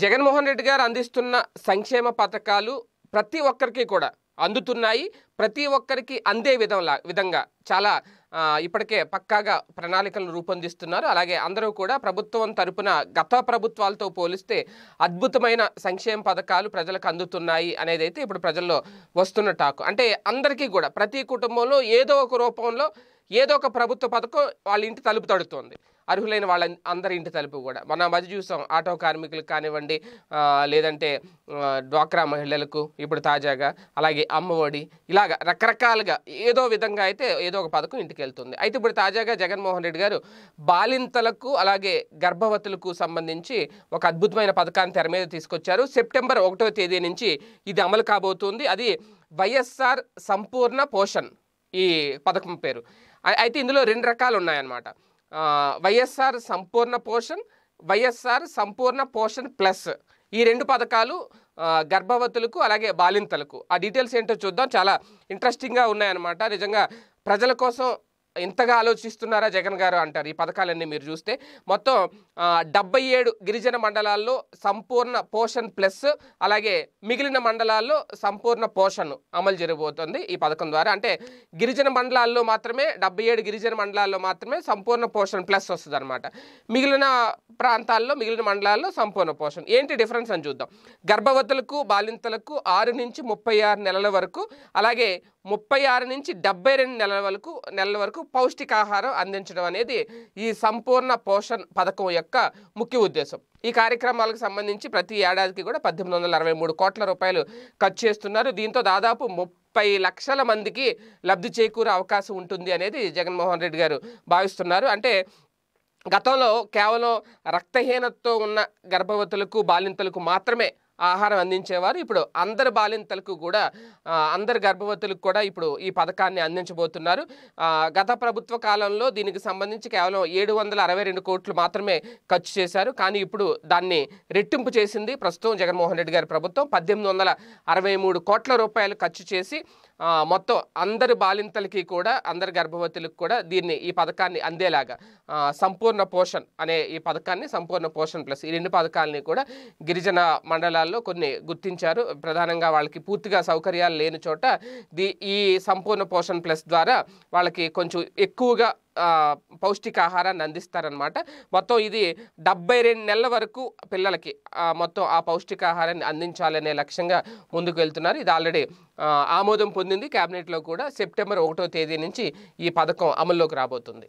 జగన్మోహన్ రెడ్డి గారు అందిస్తున్న సంక్షేమ పథకాలు ప్రతి ఒక్కరికి కూడా అందుతున్నాయి ప్రతి ఒక్కరికి అందే విధంలా విధంగా చాలా ఇప్పటికే పక్కాగా ప్రణాళికలను రూపొందిస్తున్నారు అలాగే అందరూ కూడా ప్రభుత్వం తరపున గత ప్రభుత్వాలతో పోలిస్తే అద్భుతమైన సంక్షేమ పథకాలు ప్రజలకు అందుతున్నాయి అనేది అయితే ఇప్పుడు ప్రజల్లో వస్తున్న టాక్ అంటే అందరికీ కూడా ప్రతి కుటుంబంలో ఏదో ఒక రూపంలో ఏదో ఒక ప్రభుత్వ పథకం వాళ్ళ ఇంటి తలుపు తడుతోంది అర్హులైన వాళ్ళ అందరి ఇంటి తలుపు కూడా మనం మధ్య చూసాం ఆటో కార్మికులకు కానివ్వండి లేదంటే డ్వాక్రా మహిళలకు ఇప్పుడు తాజాగా అలాగే అమ్మఒడి ఇలాగ రకరకాలుగా ఏదో విధంగా అయితే ఏదో ఒక పథకం ఇంటికి వెళ్తుంది అయితే ఇప్పుడు తాజాగా జగన్మోహన్ రెడ్డి గారు బాలింతలకు అలాగే గర్భవతులకు సంబంధించి ఒక అద్భుతమైన పథకాన్ని తెర మీద తీసుకొచ్చారు సెప్టెంబర్ ఒకటో తేదీ నుంచి ఇది అమలు కాబోతుంది అది వైఎస్ఆర్ సంపూర్ణ పోషన్ ఈ పథకం పేరు అయితే ఇందులో రెండు రకాలు ఉన్నాయన్నమాట వైఎస్ఆర్ సంపూర్ణ పోషణ్ వైఎస్ఆర్ సంపూర్ణ పోషన్ ప్లస్ ఈ రెండు పథకాలు గర్భవతులకు అలాగే బాలింతలకు ఆ డీటెయిల్స్ ఏంటో చూద్దాం చాలా ఇంట్రెస్టింగ్గా ఉన్నాయన్నమాట నిజంగా ప్రజల కోసం ఇంతగా ఆలోచిస్తున్నారా జగన్ గారు అంటారు ఈ పథకాలన్నీ మీరు చూస్తే మొత్తం డెబ్బై ఏడు గిరిజన మండలాల్లో సంపూర్ణ పోషన్ ప్లస్ అలాగే మిగిలిన మండలాల్లో సంపూర్ణ పోషన్ అమలు జరగబోతుంది ఈ పథకం ద్వారా అంటే గిరిజన మండలాల్లో మాత్రమే డెబ్బై ఏడు గిరిజన మండలాల్లో మాత్రమే సంపూర్ణ పోషన్ ప్లస్ వస్తుంది మిగిలిన ప్రాంతాల్లో మిగిలిన మండలాల్లో సంపూర్ణ పోషన్ ఏంటి డిఫరెన్స్ అని చూద్దాం గర్భవతులకు బాలింతలకు ఆరు నుంచి ముప్పై ఆరు నెలల వరకు అలాగే ముప్పై ఆరు నుంచి డెబ్బై రెండు నెలల వరకు నెలల వరకు పౌష్టికాహారం అందించడం అనేది ఈ సంపూర్ణ పోషణ్ పథకం యొక్క ముఖ్య ఉద్దేశం ఈ కార్యక్రమాలకు సంబంధించి ప్రతి ఏడాదికి కూడా పద్దెనిమిది వందల అరవై మూడు కోట్ల రూపాయలు ఖర్చు చేస్తున్నారు దీంతో దాదాపు ముప్పై లక్షల మందికి లబ్ధి చేకూరే అవకాశం ఉంటుంది అనేది జగన్మోహన్ రెడ్డి గారు భావిస్తున్నారు అంటే గతంలో కేవలం రక్తహీనతతో ఉన్న గర్భవతులకు బాలింతలకు మాత్రమే ఆహారం అందించేవారు ఇప్పుడు అందరి బాలింతలకు కూడా అందరి గర్భవతులకు కూడా ఇప్పుడు ఈ పథకాన్ని అందించబోతున్నారు గత ప్రభుత్వ కాలంలో దీనికి సంబంధించి కేవలం ఏడు వందల అరవై రెండు కోట్లు మాత్రమే ఖర్చు చేశారు కానీ ఇప్పుడు దాన్ని రెట్టింపు చేసింది ప్రస్తుతం జగన్మోహన్ రెడ్డి గారి ప్రభుత్వం పద్దెనిమిది వందల అరవై మూడు కోట్ల రూపాయలు ఖర్చు చేసి మొత్తం అందరి బాలింతలకి కూడా అందరి గర్భవతులకు కూడా దీన్ని ఈ పథకాన్ని అందేలాగా సంపూర్ణ పోషణ్ అనే ఈ పథకాన్ని సంపూర్ణ పోషణ్ ప్లస్ ఈ రెండు పథకాలని కూడా గిరిజన మండలాల్లో ప్రాంతాల్లో కొన్ని గుర్తించారు ప్రధానంగా వాళ్ళకి పూర్తిగా సౌకర్యాలు లేని చోట ది ఈ సంపూర్ణ పోషణ్ ప్లస్ ద్వారా వాళ్ళకి కొంచెం ఎక్కువగా పౌష్టికాహారాన్ని అందిస్తారనమాట మొత్తం ఇది డెబ్బై రెండు నెలల వరకు పిల్లలకి మొత్తం ఆ పౌష్టికాహారాన్ని అందించాలనే లక్ష్యంగా ముందుకు వెళ్తున్నారు ఇది ఆల్రెడీ ఆమోదం పొందింది క్యాబినెట్లో కూడా సెప్టెంబర్ ఒకటో తేదీ నుంచి ఈ పథకం అమల్లోకి రాబోతుంది